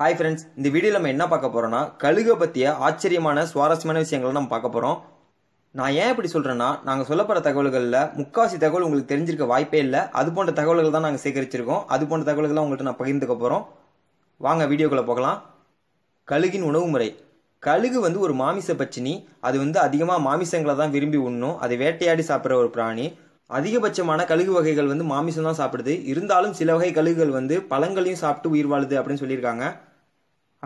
hi friends இந்த video நம்ம என்ன பார்க்க போகிறோம்னா கழுகை பற்றிய ஆச்சரியமான சுவாரஸ்யமான விஷயங்களை நம்ம பார்க்க போகிறோம் நான் ஏன் இப்படி சொல்கிறேன்னா நாங்கள் சொல்லப்படுற தகவல்களில் முக்காசி தகவல் உங்களுக்கு தெரிஞ்சிருக்க வாய்ப்பே இல்லை அது போன்ற தகவல்கள் தான் நாங்கள் சேகரிச்சிருக்கோம் அது போன்ற தகவல்கள்லாம் உங்கள்கிட்ட நான் பகிர்ந்துக்க போகிறோம் வாங்க வீடியோக்குள்ளே போகலாம் கழுகின் உணவு முறை கழுகு வந்து ஒரு மாமிச பச்சினி அது வந்து அதிகமாக மாமிசங்களை தான் விரும்பி உண்ணும் அது வேட்டையாடி சாப்பிட்ற ஒரு பிராணி அதிகபட்சமான கழுகு வகைகள் வந்து மாமிசம் தான் சாப்பிடுது இருந்தாலும் சில வகை கழுகுகள் வந்து பழங்களையும் சாப்பிட்டு உயிர் வாழுது அப்படின்னு சொல்லியிருக்காங்க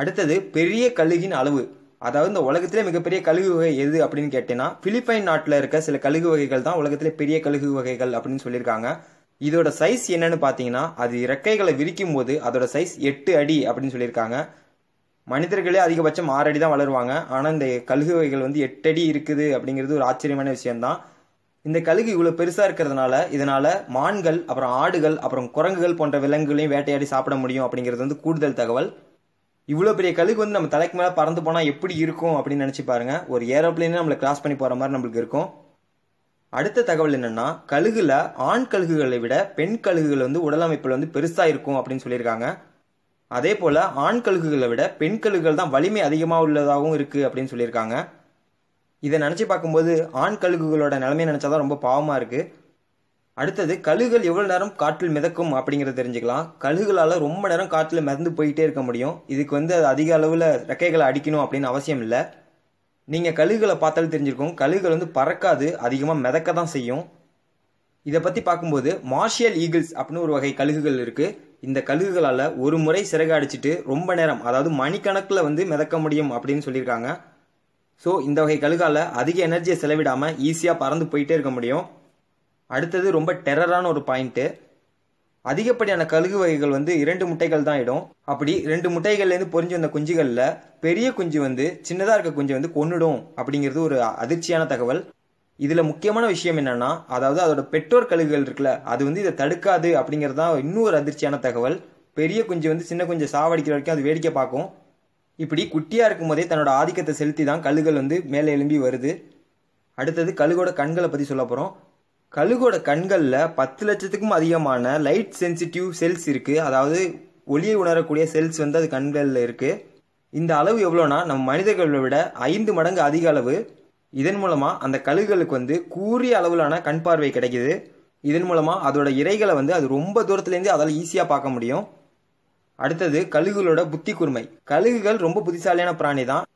அடுத்தது பெரிய கழுகின் அளவு அதாவது இந்த உலகத்திலே மிகப்பெரிய கழுகு வகை எது அப்படின்னு கேட்டீங்கன்னா பிலிப்பைன் நாட்டில் இருக்க சில கழுகு வகைகள் தான் உலகத்திலே பெரிய கழுகு வகைகள் அப்படின்னு சொல்லியிருக்காங்க இதோட சைஸ் என்னன்னு பார்த்தீங்கன்னா அது இறக்கைகளை விரிக்கும் போது அதோட சைஸ் எட்டு அடி அப்படின்னு சொல்லியிருக்காங்க மனிதர்களே அதிகபட்சம் ஆறு அடி தான் வளருவாங்க ஆனால் இந்த கழுகு வகைகள் வந்து எட்டு அடி இருக்குது அப்படிங்கிறது ஒரு ஆச்சரியமான விஷயம்தான் இந்த கழுகு இவ்வளோ பெருசாக இருக்கிறதுனால இதனால் மான்கள் அப்புறம் ஆடுகள் அப்புறம் குரங்குகள் போன்ற விலங்குகளையும் வேட்டையாடி சாப்பிட முடியும் அப்படிங்கிறது வந்து கூடுதல் தகவல் இவ்வளோ பெரிய கழுகு வந்து நம்ம தலைக்கு மேலே பறந்து போனால் எப்படி இருக்கும் அப்படின்னு நினச்சி பாருங்கள் ஒரு ஏரோப்ளைனே நம்மளை கிராஸ் பண்ணி போகிற மாதிரி நம்மளுக்கு இருக்கும் அடுத்த தகவல் என்னென்னா கழுகுல ஆண் கழுகுகளை விட பெண் கழுகுகள் வந்து உடலமைப்பில் வந்து பெருசாக இருக்கும் அப்படின்னு சொல்லியிருக்காங்க அதே போல் ஆண் கழுகுகளை விட பெண் கழுகுகள் தான் வலிமை அதிகமாக உள்ளதாகவும் இருக்குது அப்படின்னு சொல்லியிருக்காங்க இதை நினச்சி பார்க்கும்போது ஆண் கழுகுகளோட நிலைமை நினச்சா தான் ரொம்ப பாவமாக இருக்குது அடுத்தது கழுகுகள் எவ்வளோ நேரம் காற்றில் மிதக்கும் அப்படிங்கிறத தெரிஞ்சுக்கலாம் கழுகுகளால் ரொம்ப நேரம் காற்றில் மிதந்து போயிட்டே இருக்க முடியும் இதுக்கு வந்து அது அதிக அளவில் ரெக்கைகளை அடிக்கணும் அப்படின்னு அவசியம் இல்லை நீங்கள் கழுகுகளை பார்த்தாலும் தெரிஞ்சிருக்கும் கழுகுகள் வந்து பறக்காது அதிகமாக மிதக்க தான் செய்யும் இதை பற்றி பார்க்கும்போது மார்ஷியல் ஈகிள்ஸ் அப்படின்னு ஒரு வகை கழுகுகள் இருக்குது இந்த கழுகுகளால் ஒரு முறை சிறகு அடிச்சிட்டு ரொம்ப நேரம் அதாவது மணிக்கணக்கில் வந்து மிதக்க முடியும் அப்படின்னு சொல்லியிருக்காங்க ஸோ இந்த வகை கழுகால் அதிக எனர்ஜியை செலவிடாமல் ஈஸியாக பறந்து போயிட்டே இருக்க முடியும் அடுத்தது ரொம்ப டெரரான ஒரு பாயிண்ட்டு அதிகப்படியான கழுகு வகைகள் வந்து இரண்டு முட்டைகள் தான் இடும் அப்படி ரெண்டு முட்டைகள்லேருந்து பொறிஞ்சு வந்த குஞ்சுகளில் பெரிய குஞ்சு வந்து சின்னதாக இருக்க குஞ்சு வந்து கொன்னுடும் அப்படிங்கிறது ஒரு அதிர்ச்சியான தகவல் இதில் முக்கியமான விஷயம் என்னென்னா அதாவது அதோட பெற்றோர் கழுகுகள் இருக்குல்ல அது வந்து இதை தடுக்காது அப்படிங்கிறது தான் இன்னொரு அதிர்ச்சியான தகவல் பெரிய குஞ்சு வந்து சின்ன குஞ்சு சாவடிக்கிற வரைக்கும் அது வேடிக்கை பார்க்கும் இப்படி குட்டியாக இருக்கும் போதே தன்னோட ஆதிக்கத்தை செலுத்தி தான் கழுகுகள் வந்து மேலே எழும்பி வருது அடுத்தது கழுகோட கண்களை பற்றி சொல்ல போகிறோம் கழுகோட கண்களில் பத்து லட்சத்துக்கும் அதிகமான லைட் சென்சிட்டிவ் செல்ஸ் இருக்குது அதாவது ஒளியை உணரக்கூடிய செல்ஸ் வந்து அது கண்களில் இருக்குது இந்த அளவு எவ்வளோனா நம்ம மனிதர்களை விட ஐந்து மடங்கு அதிக அளவு இதன் மூலமாக அந்த கழுகுகளுக்கு வந்து கூறிய அளவிலான கண் பார்வை கிடைக்கிது இதன் மூலமாக அதோட இறைகளை வந்து அது ரொம்ப தூரத்துலேருந்தே அதால் ஈஸியாக பார்க்க முடியும் அடுத்தது கழுகுகளோட புத்தி கூர்மை கழுகுகள் ரொம்ப புத்திசாலியான பிராணி தான்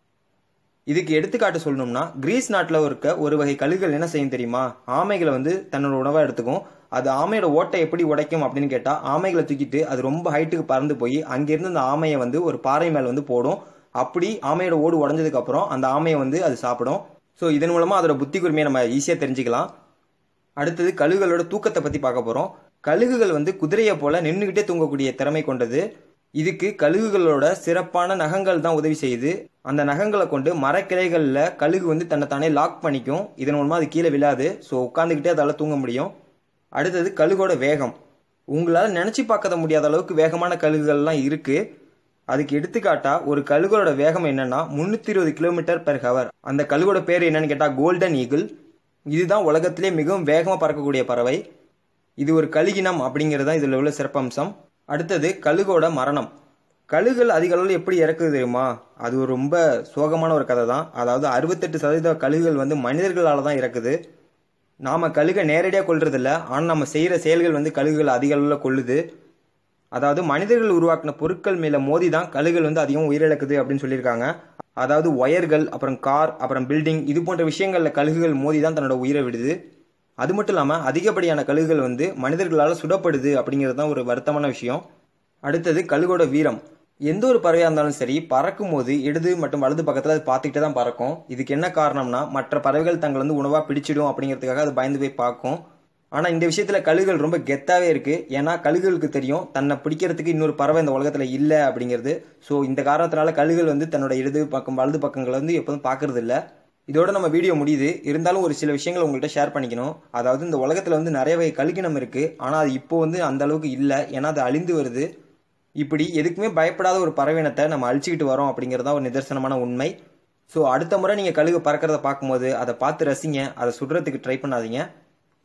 இதுக்கு எடுத்துக்காட்டு சொல்லணும்னா கிரீஸ் நாட்டில் இருக்க ஒரு வகை கழுகுகள் என்ன செய்யும் தெரியுமா ஆமைகளை வந்து தன்னோட உணவாக எடுத்துக்கும் அது ஆமையோட ஓட்டை எப்படி உடைக்கும் அப்படின்னு கேட்டால் ஆமைகளை தூக்கிட்டு அது ரொம்ப ஹைட்டுக்கு பறந்து போய் அங்கேருந்து அந்த ஆமையை வந்து ஒரு பாறை மேலே வந்து போடும் அப்படி ஆமையோட ஓடு உடஞ்சதுக்கப்புறம் அந்த ஆமையை வந்து அது சாப்பிடும் ஸோ இதன் மூலமாக அதோட புத்தி குரிமையை நம்ம ஈஸியாக தெரிஞ்சுக்கலாம் அடுத்தது கழுகுகளோட தூக்கத்தை பற்றி பார்க்க போகிறோம் கழுகுகள் வந்து குதிரையை போல் நின்றுக்கிட்டே தூங்கக்கூடிய திறமை கொண்டது இதுக்கு கழுகுகளோட சிறப்பான நகங்கள் தான் உதவி செய்யுது அந்த நகங்களை கொண்டு மரக்கிளைகளில் கழுகு வந்து தன்னை தானே லாக் பண்ணிக்கும் இதன் மூலமாக அது கீழே விழாது ஸோ உட்காந்துக்கிட்டே அதால் தூங்க முடியும் அடுத்தது கழுகோட வேகம் உங்களால் நினச்சி பார்க்க முடியாத அளவுக்கு வேகமான கழுகுகள்லாம் இருக்குது அதுக்கு எடுத்துக்காட்டாக ஒரு கழுகோட வேகம் என்னென்னா முந்நூற்றி இருபது கிலோமீட்டர் பெர் ஹவர் அந்த கழுகோட பேர் என்னென்னு கேட்டால் கோல்டன் ஈகிள் இதுதான் உலகத்திலே மிகவும் வேகமாக பறக்கக்கூடிய பறவை இது ஒரு கழுகினம் அப்படிங்கிறது தான் இதில் உள்ள சிறப்பம்சம் அடுத்தது கழுகோட மரணம் கழுகுகள் அதிகளவில் எப்படி இறக்குது தெரியுமா அது ரொம்ப சோகமான ஒரு கதை தான் அதாவது அறுபத்தெட்டு சதவீத கழுகுகள் வந்து மனிதர்களால் தான் இறக்குது நாம் கழுகை நேரடியாக கொள்றதில்ல ஆனால் நம்ம செய்கிற செயல்கள் வந்து கழுகுகள் அதிகளவில் கொள்ளுது அதாவது மனிதர்கள் உருவாக்கின பொருட்கள் மேலே மோதி தான் கழுகுகள் வந்து அதிகம் உயிரிழக்குது அப்படின்னு சொல்லியிருக்காங்க அதாவது ஒயர்கள் அப்புறம் கார் அப்புறம் பில்டிங் இது போன்ற விஷயங்களில் கழுகுகள் மோதி தான் தன்னோட உயிரை விடுது அது மட்டும் இல்லாமல் அதிகப்படியான கழுகுகள் வந்து மனிதர்களால் சுடப்படுது அப்படிங்கிறது தான் ஒரு வருத்தமான விஷயம் அடுத்தது கழுகோட வீரம் எந்த ஒரு பறவையாக இருந்தாலும் சரி பறக்கும் போது இடது மற்றும் வலது பக்கத்தில் அது பார்த்துக்கிட்டே தான் பறக்கும் இதுக்கு என்ன காரணம்னா மற்ற பறவைகள் தங்களை வந்து உணவாக பிடிச்சிடும் அப்படிங்கிறதுக்காக அது பயந்து போய் பார்க்கும் ஆனால் இந்த விஷயத்தில் கழுகுகள் ரொம்ப கெத்தாகவே இருக்குது ஏன்னா கழுகுகளுக்கு தெரியும் தன்னை பிடிக்கிறதுக்கு இன்னொரு பறவை இந்த உலகத்தில் இல்லை அப்படிங்கிறது ஸோ இந்த காரணத்தினால கழுகுகள் வந்து தன்னோட இடது பக்கம் வலது பக்கங்களை வந்து எப்போதும் பார்க்கறது இல்லை இதோட நம்ம வீடியோ முடியுது இருந்தாலும் ஒரு சில விஷயங்கள் உங்கள்கிட்ட ஷேர் பண்ணிக்கணும் அதாவது இந்த உலகத்தில் வந்து நிறைய வகை கழுகினம் இருக்குது ஆனால் அது இப்போ வந்து அந்த அளவுக்கு இல்லை ஏன்னா அது அழிந்து வருது இப்படி எதுக்குமே பயப்படாத ஒரு பறவீனத்தை நம்ம அழிச்சிக்கிட்டு வரோம் அப்படிங்கிறதா ஒரு நிதர்சனமான உண்மை ஸோ அடுத்த முறை நீங்கள் கழுகு பறக்கிறத பார்க்கும்போது அதை பார்த்து ரசிங்க அதை சுடுறதுக்கு ட்ரை பண்ணாதீங்க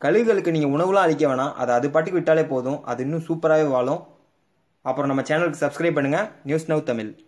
கழுகுகளுக்கு நீங்கள் உணவுலாம் அழிக்க வேணாம் அதை அது பாட்டுக்கு விட்டாலே போதும் அது இன்னும் சூப்பராகவே வாழும் அப்புறம் நம்ம சேனலுக்கு சப்ஸ்கிரைப் பண்ணுங்கள் நியூஸ் நவ் தமிழ்